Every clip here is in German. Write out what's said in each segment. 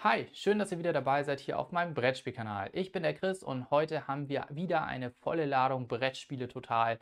Hi, schön, dass ihr wieder dabei seid hier auf meinem Brettspielkanal. Ich bin der Chris und heute haben wir wieder eine volle Ladung Brettspiele total.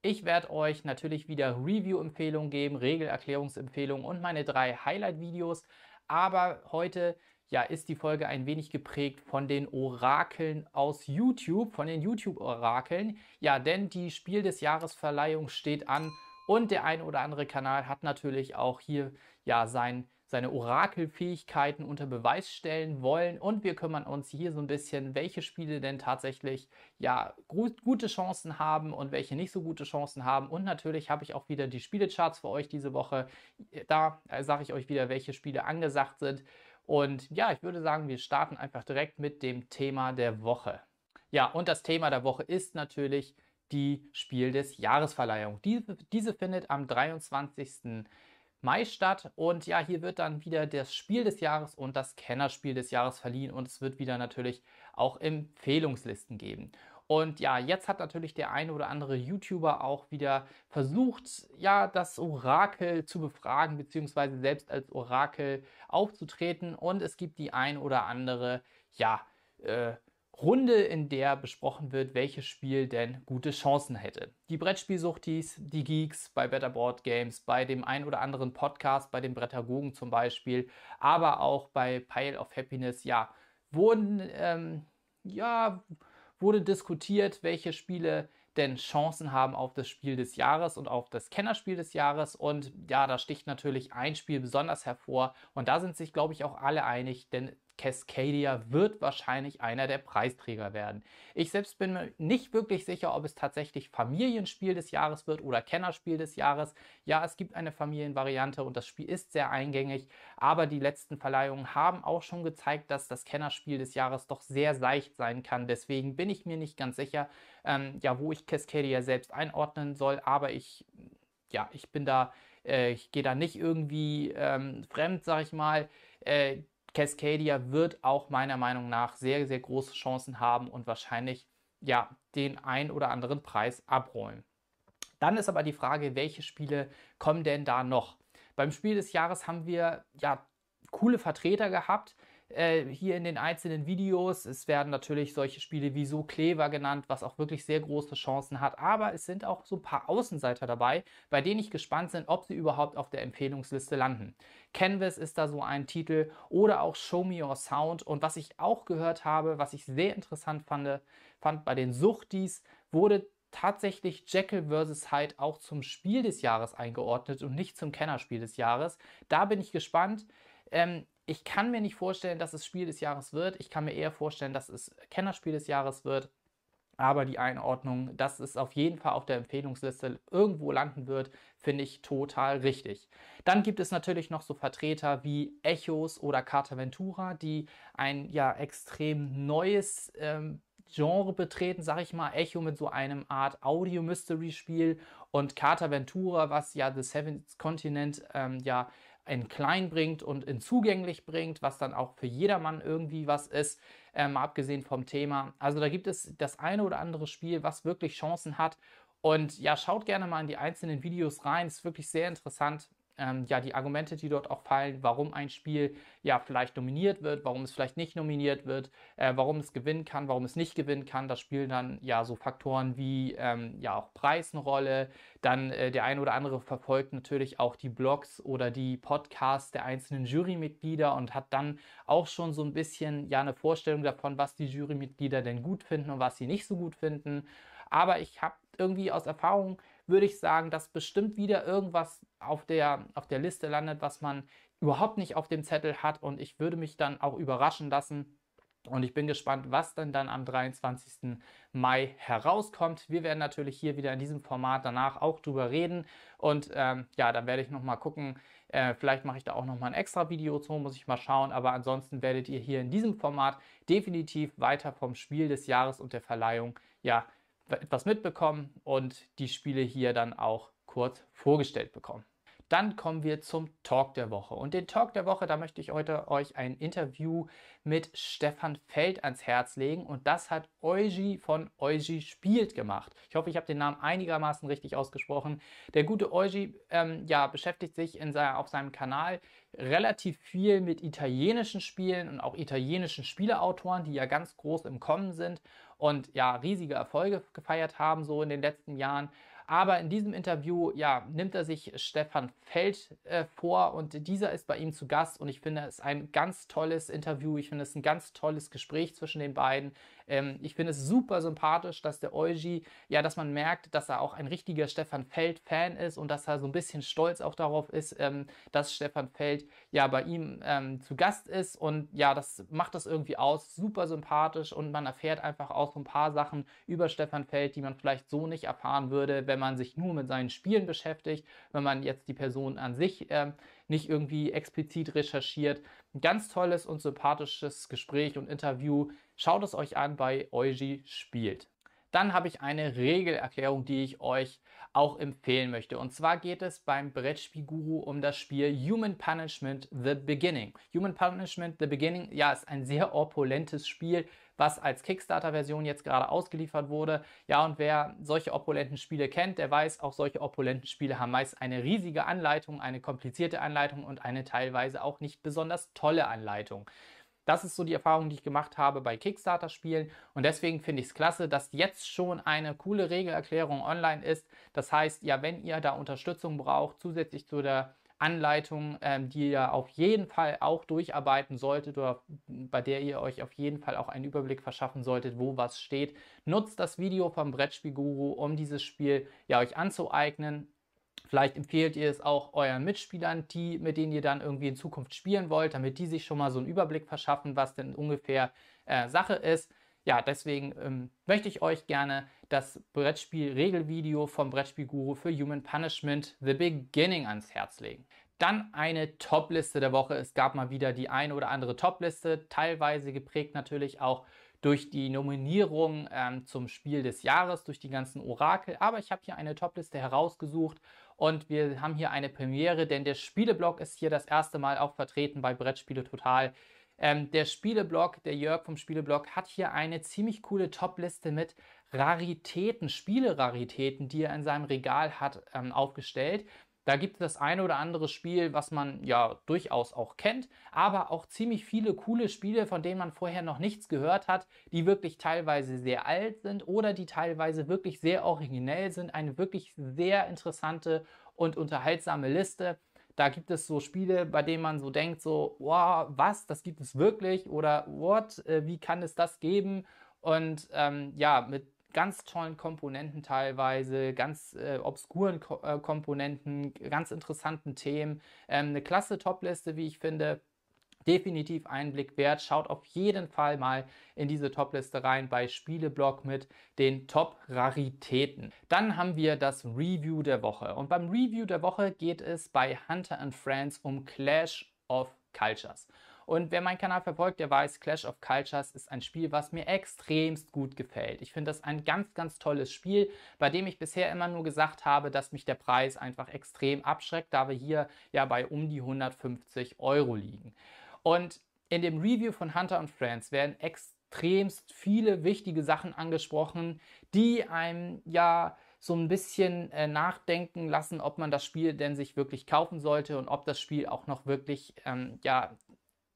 Ich werde euch natürlich wieder Review-Empfehlungen geben, Regelerklärungsempfehlungen und meine drei Highlight-Videos. Aber heute ja, ist die Folge ein wenig geprägt von den Orakeln aus YouTube, von den YouTube-Orakeln. Ja, denn die Spiel des Jahres-Verleihung steht an und der ein oder andere Kanal hat natürlich auch hier ja sein seine Orakelfähigkeiten unter Beweis stellen wollen. Und wir kümmern uns hier so ein bisschen, welche Spiele denn tatsächlich ja gute Chancen haben und welche nicht so gute Chancen haben. Und natürlich habe ich auch wieder die Spielecharts für euch diese Woche. Da äh, sage ich euch wieder, welche Spiele angesagt sind. Und ja, ich würde sagen, wir starten einfach direkt mit dem Thema der Woche. Ja, und das Thema der Woche ist natürlich die Spiel des Jahresverleihung. Diese, diese findet am 23. Mai statt. Und ja, hier wird dann wieder das Spiel des Jahres und das Kennerspiel des Jahres verliehen und es wird wieder natürlich auch Empfehlungslisten geben. Und ja, jetzt hat natürlich der eine oder andere YouTuber auch wieder versucht, ja, das Orakel zu befragen, beziehungsweise selbst als Orakel aufzutreten. Und es gibt die ein oder andere, ja, äh, Runde, in der besprochen wird, welches Spiel denn gute Chancen hätte. Die Brettspielsuchtis, die Geeks bei Better Board Games, bei dem ein oder anderen Podcast, bei den Brettagogen zum Beispiel, aber auch bei Pile of Happiness, ja, wurden, ähm, ja, wurde diskutiert, welche Spiele denn Chancen haben auf das Spiel des Jahres und auf das Kennerspiel des Jahres. Und ja, da sticht natürlich ein Spiel besonders hervor. Und da sind sich, glaube ich, auch alle einig, denn Cascadia wird wahrscheinlich einer der Preisträger werden. Ich selbst bin mir nicht wirklich sicher, ob es tatsächlich Familienspiel des Jahres wird oder Kennerspiel des Jahres. Ja, es gibt eine Familienvariante und das Spiel ist sehr eingängig, aber die letzten Verleihungen haben auch schon gezeigt, dass das Kennerspiel des Jahres doch sehr seicht sein kann. Deswegen bin ich mir nicht ganz sicher, ähm, ja, wo ich Cascadia selbst einordnen soll, aber ich, ja, ich bin da, äh, ich gehe da nicht irgendwie ähm, fremd, sag ich mal. Äh, Cascadia wird auch meiner Meinung nach sehr, sehr große Chancen haben und wahrscheinlich ja den ein oder anderen Preis abräumen. Dann ist aber die Frage, welche Spiele kommen denn da noch? Beim Spiel des Jahres haben wir ja coole Vertreter gehabt. Äh, hier in den einzelnen Videos. Es werden natürlich solche Spiele wie So Clever genannt, was auch wirklich sehr große Chancen hat. Aber es sind auch so ein paar Außenseiter dabei, bei denen ich gespannt bin, ob sie überhaupt auf der Empfehlungsliste landen. Canvas ist da so ein Titel oder auch Show Me Your Sound. Und was ich auch gehört habe, was ich sehr interessant fand, fand bei den Suchtis, wurde tatsächlich Jekyll vs. Hyde auch zum Spiel des Jahres eingeordnet und nicht zum Kennerspiel des Jahres. Da bin ich gespannt. Ähm, ich kann mir nicht vorstellen, dass es Spiel des Jahres wird. Ich kann mir eher vorstellen, dass es Kennerspiel des Jahres wird. Aber die Einordnung, dass es auf jeden Fall auf der Empfehlungsliste irgendwo landen wird, finde ich total richtig. Dann gibt es natürlich noch so Vertreter wie Echos oder Carta Ventura, die ein ja extrem neues ähm, Genre betreten, sag ich mal, Echo mit so einem Art Audio-Mystery-Spiel und Carta Ventura, was ja The Seventh Continent ähm, ja in klein bringt und in zugänglich bringt, was dann auch für jedermann irgendwie was ist, äh, mal abgesehen vom Thema. Also da gibt es das eine oder andere Spiel, was wirklich Chancen hat. Und ja, schaut gerne mal in die einzelnen Videos rein. Ist wirklich sehr interessant ähm, ja, die Argumente, die dort auch fallen, warum ein Spiel ja vielleicht nominiert wird, warum es vielleicht nicht nominiert wird, äh, warum es gewinnen kann, warum es nicht gewinnen kann. Das spielen dann ja so Faktoren wie ähm, ja auch Preis eine Rolle. Dann äh, der eine oder andere verfolgt natürlich auch die Blogs oder die Podcasts der einzelnen Jurymitglieder und hat dann auch schon so ein bisschen ja eine Vorstellung davon, was die Jurymitglieder denn gut finden und was sie nicht so gut finden. Aber ich habe irgendwie aus Erfahrung würde ich sagen, dass bestimmt wieder irgendwas auf der, auf der Liste landet, was man überhaupt nicht auf dem Zettel hat. Und ich würde mich dann auch überraschen lassen. Und ich bin gespannt, was denn dann am 23. Mai herauskommt. Wir werden natürlich hier wieder in diesem Format danach auch drüber reden. Und ähm, ja, dann werde ich nochmal gucken. Äh, vielleicht mache ich da auch nochmal ein extra Video zu, muss ich mal schauen. Aber ansonsten werdet ihr hier in diesem Format definitiv weiter vom Spiel des Jahres und der Verleihung ja etwas mitbekommen und die Spiele hier dann auch kurz vorgestellt bekommen. Dann kommen wir zum Talk der Woche. Und den Talk der Woche, da möchte ich heute euch ein Interview mit Stefan Feld ans Herz legen. Und das hat Eugi von Eugi Spielt gemacht. Ich hoffe, ich habe den Namen einigermaßen richtig ausgesprochen. Der gute Eugi ähm, ja, beschäftigt sich in sein, auf seinem Kanal relativ viel mit italienischen Spielen und auch italienischen Spieleautoren, die ja ganz groß im Kommen sind und ja riesige Erfolge gefeiert haben so in den letzten Jahren. Aber in diesem Interview ja, nimmt er sich Stefan Feld äh, vor und dieser ist bei ihm zu Gast und ich finde es ein ganz tolles Interview. Ich finde es ein ganz tolles Gespräch zwischen den beiden. Ähm, ich finde es super sympathisch, dass der Eugi, ja, dass man merkt, dass er auch ein richtiger Stefan Feld-Fan ist und dass er so ein bisschen stolz auch darauf ist, ähm, dass Stefan Feld ja bei ihm ähm, zu Gast ist. Und ja, das macht das irgendwie aus. Super sympathisch und man erfährt einfach auch so ein paar Sachen über Stefan Feld, die man vielleicht so nicht erfahren würde, wenn man sich nur mit seinen Spielen beschäftigt, wenn man jetzt die Person an sich äh, nicht irgendwie explizit recherchiert. Ein ganz tolles und sympathisches Gespräch und Interview. Schaut es euch an bei Euji Spielt. Dann habe ich eine Regelerklärung, die ich euch auch empfehlen möchte. Und zwar geht es beim Brettspielguru um das Spiel Human Punishment The Beginning. Human Punishment The Beginning, ja, ist ein sehr opulentes Spiel, was als Kickstarter-Version jetzt gerade ausgeliefert wurde. Ja, und wer solche opulenten Spiele kennt, der weiß, auch solche opulenten Spiele haben meist eine riesige Anleitung, eine komplizierte Anleitung und eine teilweise auch nicht besonders tolle Anleitung. Das ist so die Erfahrung, die ich gemacht habe bei Kickstarter-Spielen. Und deswegen finde ich es klasse, dass jetzt schon eine coole Regelerklärung online ist. Das heißt, ja, wenn ihr da Unterstützung braucht, zusätzlich zu der Anleitung, ähm, die ihr auf jeden Fall auch durcharbeiten solltet oder bei der ihr euch auf jeden Fall auch einen Überblick verschaffen solltet, wo was steht. Nutzt das Video vom Brettspielguru, um dieses Spiel ja euch anzueignen Vielleicht empfehlt ihr es auch euren Mitspielern, die, mit denen ihr dann irgendwie in Zukunft spielen wollt, damit die sich schon mal so einen Überblick verschaffen, was denn ungefähr äh, Sache ist. Ja, deswegen ähm, möchte ich euch gerne das Brettspiel-Regelvideo vom Brettspielguru für Human Punishment The Beginning ans Herz legen. Dann eine Top-Liste der Woche. Es gab mal wieder die eine oder andere Top-Liste, teilweise geprägt natürlich auch durch die Nominierung ähm, zum Spiel des Jahres, durch die ganzen Orakel. Aber ich habe hier eine Top-Liste herausgesucht und wir haben hier eine Premiere, denn der Spieleblock ist hier das erste Mal auch vertreten bei Brettspiele Total. Ähm, der Spieleblock, der Jörg vom Spieleblock, hat hier eine ziemlich coole Top-Liste mit Raritäten, Spieleraritäten, die er in seinem Regal hat, ähm, aufgestellt. Da gibt es das eine oder andere Spiel, was man ja durchaus auch kennt, aber auch ziemlich viele coole Spiele, von denen man vorher noch nichts gehört hat, die wirklich teilweise sehr alt sind oder die teilweise wirklich sehr originell sind. Eine wirklich sehr interessante und unterhaltsame Liste. Da gibt es so Spiele, bei denen man so denkt, so, wow, was, das gibt es wirklich oder what, äh, wie kann es das geben? Und ähm, ja, mit ganz tollen Komponenten teilweise, ganz äh, obskuren Ko äh, Komponenten, ganz interessanten Themen. Ähm, eine klasse Topliste, wie ich finde. Definitiv Einblick wert. Schaut auf jeden Fall mal in diese Topliste rein bei Spieleblog mit den Top-Raritäten. Dann haben wir das Review der Woche. Und beim Review der Woche geht es bei Hunter and Friends um Clash of Cultures. Und wer meinen Kanal verfolgt, der weiß, Clash of Cultures ist ein Spiel, was mir extremst gut gefällt. Ich finde das ein ganz, ganz tolles Spiel, bei dem ich bisher immer nur gesagt habe, dass mich der Preis einfach extrem abschreckt, da wir hier ja bei um die 150 Euro liegen. Und in dem Review von Hunter und Friends werden extremst viele wichtige Sachen angesprochen, die einem ja so ein bisschen äh, nachdenken lassen, ob man das Spiel denn sich wirklich kaufen sollte und ob das Spiel auch noch wirklich ähm, ja,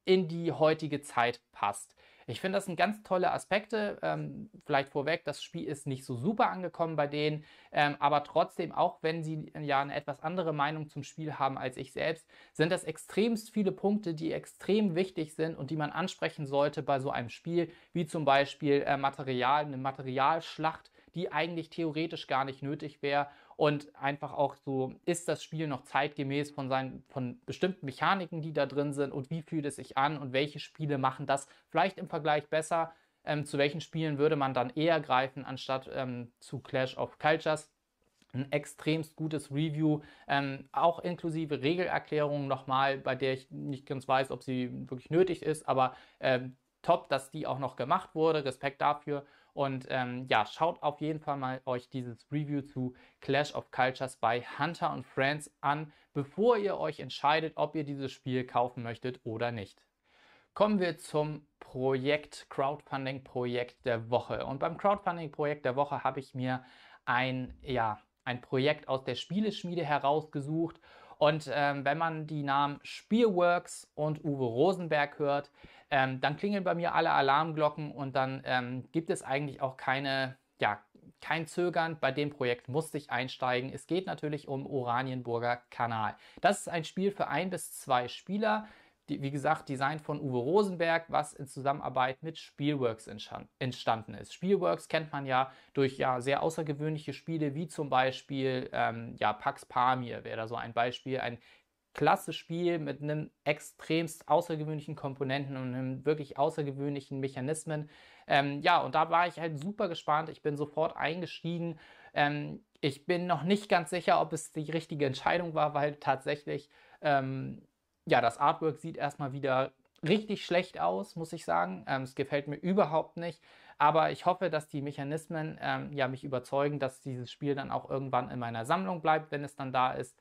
in die heutige Zeit passt. Ich finde, das sind ganz tolle Aspekte. Ähm, vielleicht vorweg, das Spiel ist nicht so super angekommen bei denen, ähm, aber trotzdem, auch wenn sie ja eine etwas andere Meinung zum Spiel haben als ich selbst, sind das extremst viele Punkte, die extrem wichtig sind und die man ansprechen sollte bei so einem Spiel, wie zum Beispiel äh, Material, eine Materialschlacht, die eigentlich theoretisch gar nicht nötig wäre und einfach auch so, ist das Spiel noch zeitgemäß von, seinen, von bestimmten Mechaniken, die da drin sind und wie fühlt es sich an und welche Spiele machen das vielleicht im Vergleich besser, ähm, zu welchen Spielen würde man dann eher greifen, anstatt ähm, zu Clash of Cultures. Ein extremst gutes Review, ähm, auch inklusive Regelerklärungen nochmal, bei der ich nicht ganz weiß, ob sie wirklich nötig ist, aber ähm, top, dass die auch noch gemacht wurde. Respekt dafür. Und ähm, ja, schaut auf jeden Fall mal euch dieses Review zu Clash of Cultures bei Hunter und Friends an, bevor ihr euch entscheidet, ob ihr dieses Spiel kaufen möchtet oder nicht. Kommen wir zum Projekt, Crowdfunding-Projekt der Woche. Und beim Crowdfunding-Projekt der Woche habe ich mir ein, ja, ein Projekt aus der Spieleschmiede herausgesucht und ähm, wenn man die Namen Spielworks und Uwe Rosenberg hört, ähm, dann klingeln bei mir alle Alarmglocken und dann ähm, gibt es eigentlich auch keine, ja, kein Zögern. Bei dem Projekt musste ich einsteigen. Es geht natürlich um Oranienburger Kanal. Das ist ein Spiel für ein bis zwei Spieler die, wie gesagt, Design von Uwe Rosenberg, was in Zusammenarbeit mit Spielworks entstanden ist. Spielworks kennt man ja durch ja, sehr außergewöhnliche Spiele, wie zum Beispiel ähm, ja, Pax Pamir wäre da so ein Beispiel, ein klasse Spiel mit einem extremst außergewöhnlichen Komponenten und einem wirklich außergewöhnlichen Mechanismen. Ähm, ja, und da war ich halt super gespannt. Ich bin sofort eingestiegen. Ähm, ich bin noch nicht ganz sicher, ob es die richtige Entscheidung war, weil tatsächlich ähm, ja, das Artwork sieht erstmal wieder richtig schlecht aus, muss ich sagen. Ähm, es gefällt mir überhaupt nicht. Aber ich hoffe, dass die Mechanismen ähm, ja mich überzeugen, dass dieses Spiel dann auch irgendwann in meiner Sammlung bleibt, wenn es dann da ist.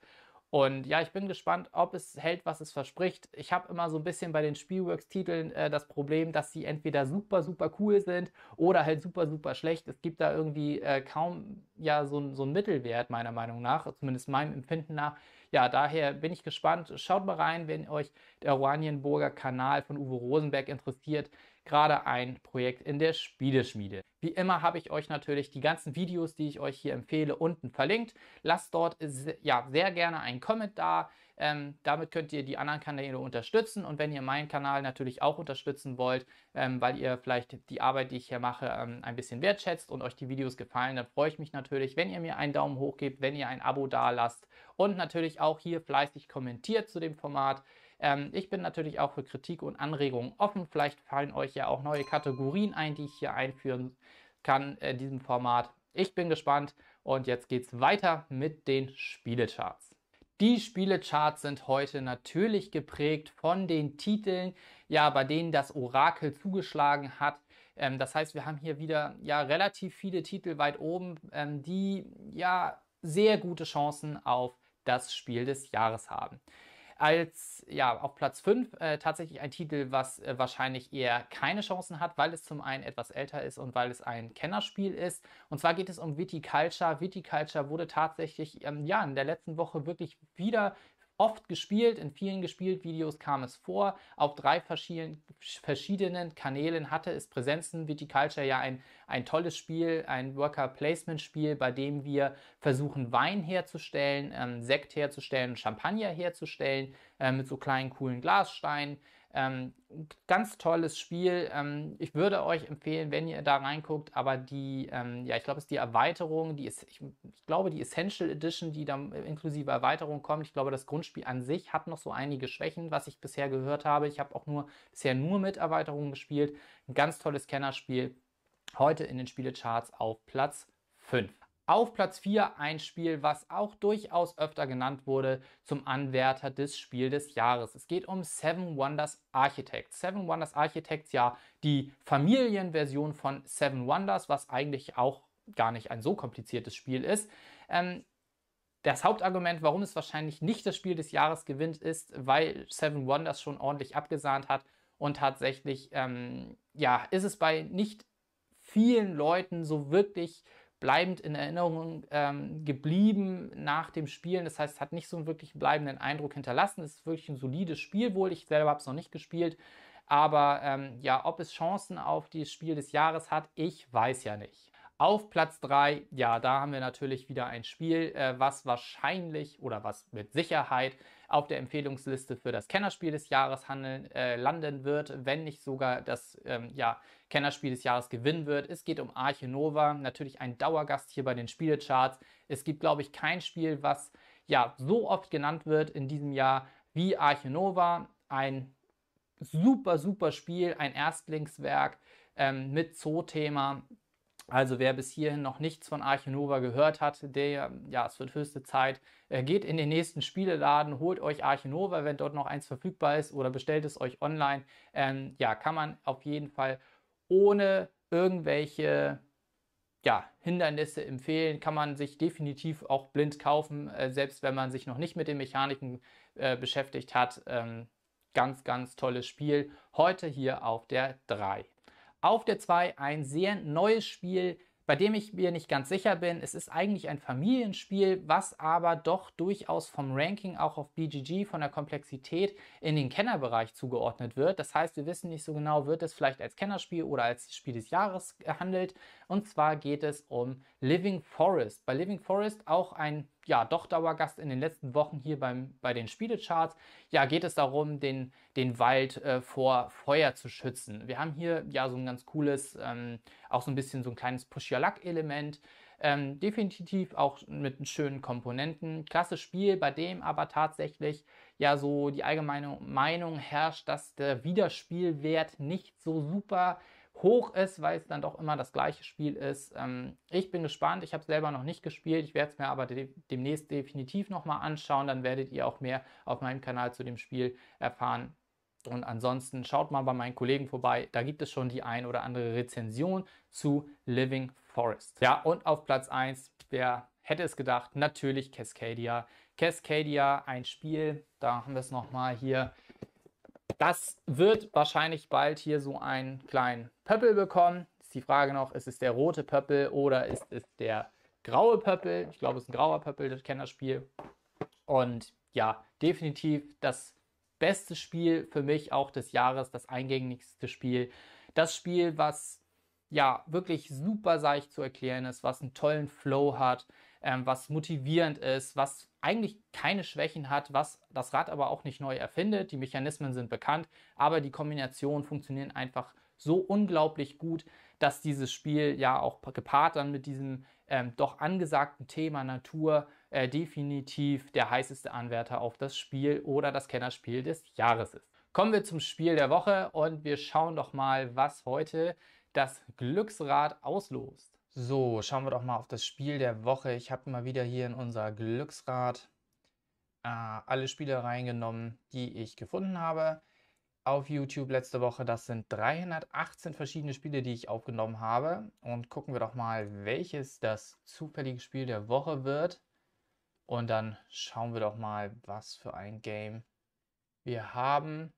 Und ja, ich bin gespannt, ob es hält, was es verspricht. Ich habe immer so ein bisschen bei den Spielworks-Titeln äh, das Problem, dass sie entweder super, super cool sind oder halt super, super schlecht. Es gibt da irgendwie äh, kaum ja so, so einen Mittelwert, meiner Meinung nach, zumindest meinem Empfinden nach. Ja, daher bin ich gespannt. Schaut mal rein, wenn euch der Oranienburger Kanal von Uwe Rosenberg interessiert gerade ein Projekt in der Spieleschmiede. Wie immer habe ich euch natürlich die ganzen Videos, die ich euch hier empfehle, unten verlinkt. Lasst dort ja, sehr gerne einen Comment da. Ähm, damit könnt ihr die anderen Kanäle unterstützen. Und wenn ihr meinen Kanal natürlich auch unterstützen wollt, ähm, weil ihr vielleicht die Arbeit, die ich hier mache, ähm, ein bisschen wertschätzt und euch die Videos gefallen, dann freue ich mich natürlich, wenn ihr mir einen Daumen hoch gebt, wenn ihr ein Abo da lasst und natürlich auch hier fleißig kommentiert zu dem Format. Ähm, ich bin natürlich auch für Kritik und Anregungen offen. Vielleicht fallen euch ja auch neue Kategorien ein, die ich hier einführen kann in diesem Format. Ich bin gespannt und jetzt geht's weiter mit den Spielecharts. Die Spielecharts sind heute natürlich geprägt von den Titeln, ja, bei denen das Orakel zugeschlagen hat. Ähm, das heißt, wir haben hier wieder ja relativ viele Titel weit oben, ähm, die ja sehr gute Chancen auf das Spiel des Jahres haben als ja auf Platz 5 äh, tatsächlich ein Titel, was äh, wahrscheinlich eher keine Chancen hat, weil es zum einen etwas älter ist und weil es ein Kennerspiel ist. Und zwar geht es um Viticulture. Viticulture wurde tatsächlich ähm, ja in der letzten Woche wirklich wieder oft gespielt, in vielen gespielt Videos kam es vor. Auf drei verschiedenen Kanälen hatte es Präsenzen Viticulture ja ein, ein tolles Spiel, ein Worker-Placement-Spiel, bei dem wir versuchen, Wein herzustellen, ähm, Sekt herzustellen, Champagner herzustellen, äh, mit so kleinen coolen Glassteinen. Ähm, ganz tolles Spiel. Ähm, ich würde euch empfehlen, wenn ihr da reinguckt, aber die, ähm, ja, ich glaube, es ist die Erweiterung, die ist, ich, ich, glaube, die Essential Edition, die dann inklusive Erweiterung kommt. Ich glaube, das Grundspiel an sich hat noch so einige Schwächen, was ich bisher gehört habe. Ich habe auch nur bisher nur mit Erweiterungen gespielt. Ein ganz tolles Kennerspiel. Heute in den Spielecharts auf Platz 5. Auf Platz 4 ein Spiel, was auch durchaus öfter genannt wurde zum Anwärter des Spiel des Jahres. Es geht um Seven Wonders Architects. Seven Wonders Architects, ja, die Familienversion von Seven Wonders, was eigentlich auch gar nicht ein so kompliziertes Spiel ist. Ähm, das Hauptargument, warum es wahrscheinlich nicht das Spiel des Jahres gewinnt, ist, weil Seven Wonders schon ordentlich abgesahnt hat und tatsächlich, ähm, ja, ist es bei nicht vielen Leuten so wirklich bleibend in Erinnerung ähm, geblieben nach dem Spielen. Das heißt, hat nicht so einen wirklich bleibenden Eindruck hinterlassen. Es ist wirklich ein solides Spiel wohl. Ich selber habe es noch nicht gespielt. Aber ähm, ja, ob es Chancen auf das Spiel des Jahres hat, ich weiß ja nicht. Auf Platz 3, ja, da haben wir natürlich wieder ein Spiel, äh, was wahrscheinlich oder was mit Sicherheit auf der Empfehlungsliste für das Kennerspiel des Jahres handeln, äh, landen wird, wenn nicht sogar das ähm, ja, Kennerspiel des Jahres gewinnen wird. Es geht um Arche Nova, natürlich ein Dauergast hier bei den Spielecharts. Es gibt, glaube ich, kein Spiel, was ja so oft genannt wird in diesem Jahr wie Arche Nova. Ein super, super Spiel, ein Erstlingswerk ähm, mit Zoo-Thema, also wer bis hierhin noch nichts von Arche Nova gehört hat, der, ja, es wird höchste Zeit, äh, geht in den nächsten Spieleladen, holt euch Arche Nova, wenn dort noch eins verfügbar ist oder bestellt es euch online. Ähm, ja, kann man auf jeden Fall ohne irgendwelche ja, Hindernisse empfehlen, kann man sich definitiv auch blind kaufen, äh, selbst wenn man sich noch nicht mit den Mechaniken äh, beschäftigt hat. Ähm, ganz, ganz tolles Spiel. Heute hier auf der 3. Auf der 2 ein sehr neues Spiel, bei dem ich mir nicht ganz sicher bin. Es ist eigentlich ein Familienspiel, was aber doch durchaus vom Ranking auch auf BGG, von der Komplexität in den Kennerbereich zugeordnet wird. Das heißt, wir wissen nicht so genau, wird es vielleicht als Kennerspiel oder als Spiel des Jahres gehandelt. Und zwar geht es um Living Forest. Bei Living Forest auch ein ja, doch Dauergast in den letzten Wochen hier beim, bei den Spielecharts. Ja, geht es darum, den, den Wald äh, vor Feuer zu schützen. Wir haben hier ja so ein ganz cooles, ähm, auch so ein bisschen so ein kleines Push-Your-Luck-Element. Ähm, definitiv auch mit schönen Komponenten. Klasse Spiel, bei dem aber tatsächlich ja so die allgemeine Meinung herrscht, dass der Wiederspielwert nicht so super ist hoch ist, weil es dann doch immer das gleiche Spiel ist. Ähm, ich bin gespannt, ich habe es selber noch nicht gespielt, ich werde es mir aber de demnächst definitiv nochmal anschauen, dann werdet ihr auch mehr auf meinem Kanal zu dem Spiel erfahren. Und ansonsten schaut mal bei meinen Kollegen vorbei, da gibt es schon die ein oder andere Rezension zu Living Forest. Ja, und auf Platz 1, wer hätte es gedacht, natürlich Cascadia. Cascadia, ein Spiel, da haben wir es nochmal hier das wird wahrscheinlich bald hier so einen kleinen Pöppel bekommen. Ist die Frage noch, ist es der rote Pöppel oder ist es der graue Pöppel? Ich glaube, es ist ein grauer Pöppel, ich kenne das Spiel. Und ja, definitiv das beste Spiel für mich auch des Jahres, das eingängigste Spiel. Das Spiel, was ja wirklich super seicht zu erklären ist, was einen tollen Flow hat, ähm, was motivierend ist, was eigentlich keine Schwächen hat, was das Rad aber auch nicht neu erfindet. Die Mechanismen sind bekannt, aber die Kombinationen funktionieren einfach so unglaublich gut, dass dieses Spiel ja auch gepaart dann mit diesem ähm, doch angesagten Thema Natur äh, definitiv der heißeste Anwärter auf das Spiel oder das Kennerspiel des Jahres ist. Kommen wir zum Spiel der Woche und wir schauen doch mal, was heute das Glücksrad auslost. So, schauen wir doch mal auf das Spiel der Woche. Ich habe mal wieder hier in unser Glücksrad äh, alle Spiele reingenommen, die ich gefunden habe auf YouTube letzte Woche. Das sind 318 verschiedene Spiele, die ich aufgenommen habe. Und gucken wir doch mal, welches das zufällige Spiel der Woche wird. Und dann schauen wir doch mal, was für ein Game wir haben.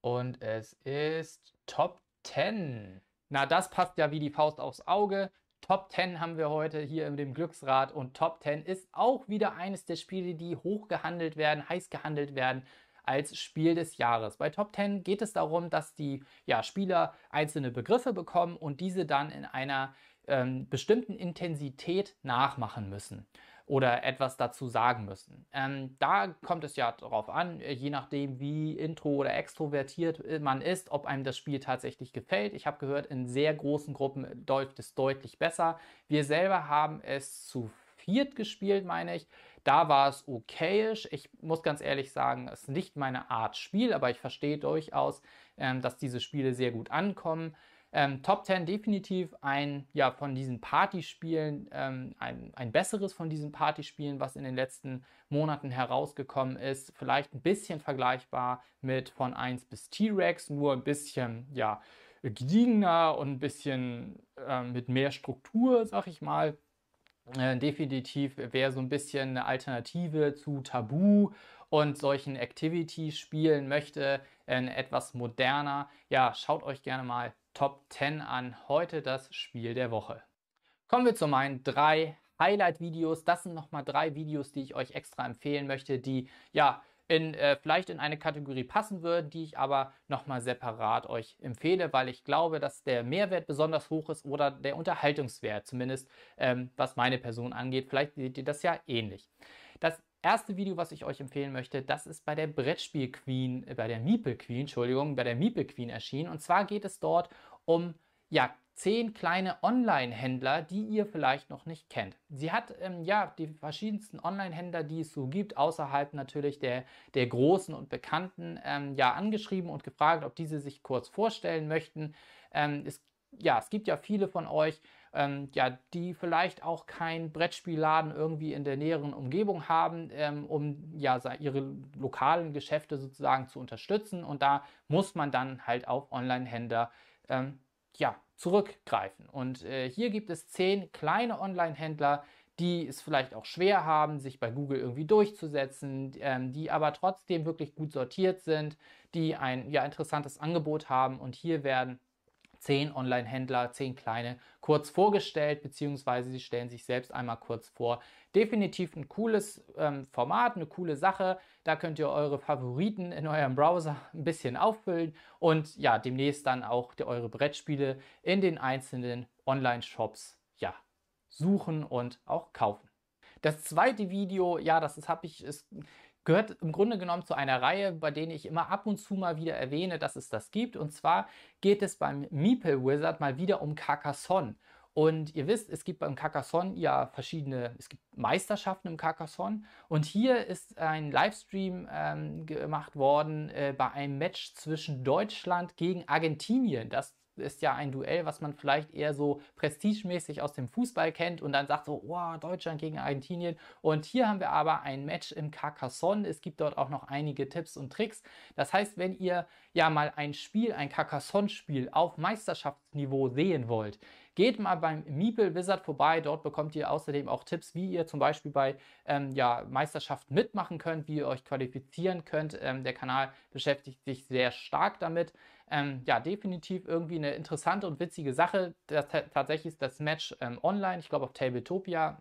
Und es ist Top 10. Na, das passt ja wie die Faust aufs Auge. Top 10 haben wir heute hier in dem Glücksrad und Top 10 ist auch wieder eines der Spiele, die hoch gehandelt werden, heiß gehandelt werden als Spiel des Jahres. Bei Top 10 geht es darum, dass die ja, Spieler einzelne Begriffe bekommen und diese dann in einer ähm, bestimmten Intensität nachmachen müssen oder etwas dazu sagen müssen. Ähm, da kommt es ja darauf an, äh, je nachdem, wie intro- oder extrovertiert äh, man ist, ob einem das Spiel tatsächlich gefällt. Ich habe gehört, in sehr großen Gruppen äh, läuft es deutlich besser. Wir selber haben es zu viert gespielt, meine ich. Da war es okayisch. Ich muss ganz ehrlich sagen, es ist nicht meine Art Spiel, aber ich verstehe durchaus, ähm, dass diese Spiele sehr gut ankommen. Ähm, Top 10 definitiv ein ja, von diesen Partyspielen, ähm, ein, ein besseres von diesen Partyspielen, was in den letzten Monaten herausgekommen ist. Vielleicht ein bisschen vergleichbar mit von 1 bis T-Rex, nur ein bisschen ja, gediegener und ein bisschen ähm, mit mehr Struktur, sag ich mal. Äh, definitiv wäre so ein bisschen eine Alternative zu Tabu und solchen Activity-Spielen möchte, äh, etwas moderner. Ja, schaut euch gerne mal Top 10 an. Heute das Spiel der Woche. Kommen wir zu meinen drei Highlight-Videos. Das sind nochmal drei Videos, die ich euch extra empfehlen möchte, die ja in, äh, vielleicht in eine Kategorie passen würden, die ich aber nochmal separat euch empfehle, weil ich glaube, dass der Mehrwert besonders hoch ist oder der Unterhaltungswert, zumindest ähm, was meine Person angeht. Vielleicht seht ihr das ja ähnlich. Das erste Video, was ich euch empfehlen möchte, das ist bei der Brettspiel Queen, äh, bei der Meeple Queen, Entschuldigung, bei der Meeple Queen erschienen. Und zwar geht es dort um ja, zehn kleine Online-Händler, die ihr vielleicht noch nicht kennt. Sie hat ähm, ja die verschiedensten Online-Händler, die es so gibt, außerhalb natürlich der, der großen und bekannten, ähm, ja angeschrieben und gefragt, ob diese sich kurz vorstellen möchten. Ähm, es, ja, es gibt ja viele von euch, ähm, ja, die vielleicht auch keinen Brettspielladen irgendwie in der näheren Umgebung haben, ähm, um ja ihre lokalen Geschäfte sozusagen zu unterstützen. Und da muss man dann halt auf Online-Händler äh, ähm, ja, zurückgreifen. Und äh, hier gibt es zehn kleine Online-Händler, die es vielleicht auch schwer haben, sich bei Google irgendwie durchzusetzen, ähm, die aber trotzdem wirklich gut sortiert sind, die ein ja, interessantes Angebot haben. Und hier werden zehn Online-Händler, zehn kleine kurz vorgestellt, beziehungsweise sie stellen sich selbst einmal kurz vor. Definitiv ein cooles ähm, Format, eine coole Sache. Da könnt ihr eure Favoriten in eurem Browser ein bisschen auffüllen und ja, demnächst dann auch die, eure Brettspiele in den einzelnen Online-Shops ja, suchen und auch kaufen. Das zweite Video, ja, das habe ich, ist, gehört im Grunde genommen zu einer Reihe, bei denen ich immer ab und zu mal wieder erwähne, dass es das gibt. Und zwar geht es beim Meeple Wizard mal wieder um Carcassonne. Und ihr wisst, es gibt beim Carcassonne ja verschiedene, es gibt Meisterschaften im Carcassonne. Und hier ist ein Livestream ähm, gemacht worden äh, bei einem Match zwischen Deutschland gegen Argentinien, das ist ja ein Duell, was man vielleicht eher so prestigemäßig aus dem Fußball kennt und dann sagt so, oh, Deutschland gegen Argentinien. Und hier haben wir aber ein Match im Carcassonne. Es gibt dort auch noch einige Tipps und Tricks. Das heißt, wenn ihr ja mal ein Spiel, ein Carcassonne-Spiel auf Meisterschaftsniveau sehen wollt, Geht mal beim Meeple Wizard vorbei. Dort bekommt ihr außerdem auch Tipps, wie ihr zum Beispiel bei ähm, ja, Meisterschaften mitmachen könnt, wie ihr euch qualifizieren könnt. Ähm, der Kanal beschäftigt sich sehr stark damit. Ähm, ja, definitiv irgendwie eine interessante und witzige Sache. Das, tatsächlich ist das Match ähm, online, ich glaube auf Tabletopia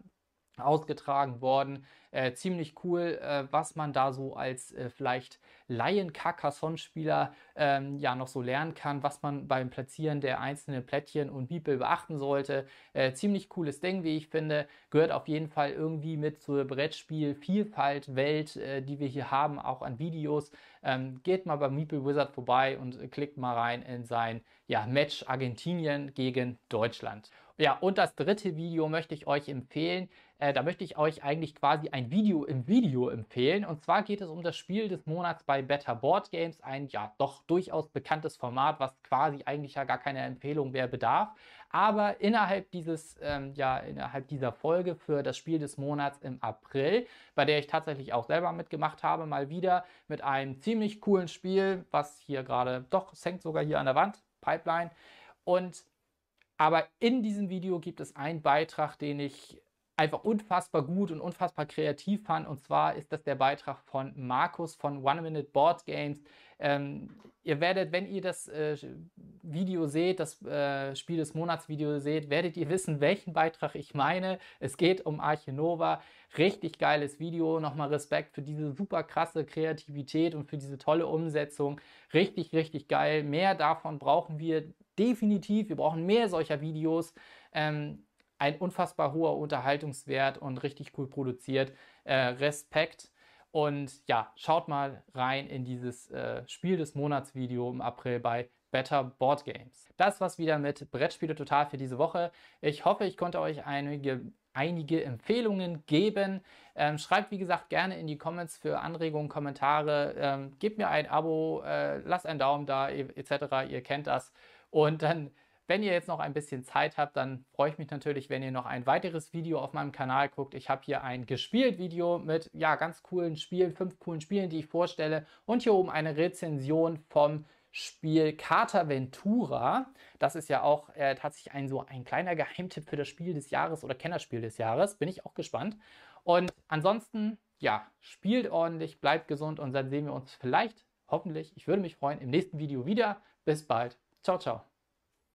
ausgetragen worden. Äh, ziemlich cool, äh, was man da so als äh, vielleicht Laien-Carcassonne-Spieler ähm, ja noch so lernen kann, was man beim Platzieren der einzelnen Plättchen und Miepel beachten sollte. Äh, ziemlich cooles Ding, wie ich finde. Gehört auf jeden Fall irgendwie mit zur Brettspiel-Vielfalt, Welt, äh, die wir hier haben, auch an Videos. Ähm, geht mal beim Meeple Wizard vorbei und äh, klickt mal rein in sein ja, Match Argentinien gegen Deutschland. Ja, und das dritte Video möchte ich euch empfehlen. Äh, da möchte ich euch eigentlich quasi ein Video im Video empfehlen. Und zwar geht es um das Spiel des Monats bei Better Board Games, ein ja doch durchaus bekanntes Format, was quasi eigentlich ja gar keine Empfehlung mehr bedarf. Aber innerhalb dieses, ähm, ja, innerhalb dieser Folge für das Spiel des Monats im April, bei der ich tatsächlich auch selber mitgemacht habe, mal wieder mit einem ziemlich coolen Spiel, was hier gerade, doch, es hängt sogar hier an der Wand, Pipeline. Und aber in diesem Video gibt es einen Beitrag, den ich einfach unfassbar gut und unfassbar kreativ fand. Und zwar ist das der Beitrag von Markus von One Minute Board Games. Ähm, ihr werdet, wenn ihr das äh, Video seht, das äh, Spiel des Monats Video seht, werdet ihr wissen, welchen Beitrag ich meine. Es geht um Archinova. Richtig geiles Video. Nochmal Respekt für diese super krasse Kreativität und für diese tolle Umsetzung. Richtig, richtig geil. Mehr davon brauchen wir definitiv. Wir brauchen mehr solcher Videos. Ähm, ein unfassbar hoher Unterhaltungswert und richtig cool produziert. Äh, Respekt. Und ja, schaut mal rein in dieses äh, Spiel des Monats Video im April bei Better Board Games. Das war's wieder mit Brettspiele total für diese Woche. Ich hoffe, ich konnte euch einige einige Empfehlungen geben. Ähm, schreibt, wie gesagt, gerne in die Comments für Anregungen, Kommentare. Ähm, gebt mir ein Abo, äh, lasst einen Daumen da, etc. Ihr kennt das. Und dann wenn ihr jetzt noch ein bisschen Zeit habt, dann freue ich mich natürlich, wenn ihr noch ein weiteres Video auf meinem Kanal guckt. Ich habe hier ein Gespielt-Video mit ja, ganz coolen Spielen, fünf coolen Spielen, die ich vorstelle. Und hier oben eine Rezension vom Spiel Carta Ventura. Das ist ja auch äh, tatsächlich ein so ein kleiner Geheimtipp für das Spiel des Jahres oder Kennerspiel des Jahres. Bin ich auch gespannt. Und ansonsten, ja, spielt ordentlich, bleibt gesund und dann sehen wir uns vielleicht, hoffentlich, ich würde mich freuen, im nächsten Video wieder. Bis bald. Ciao, ciao.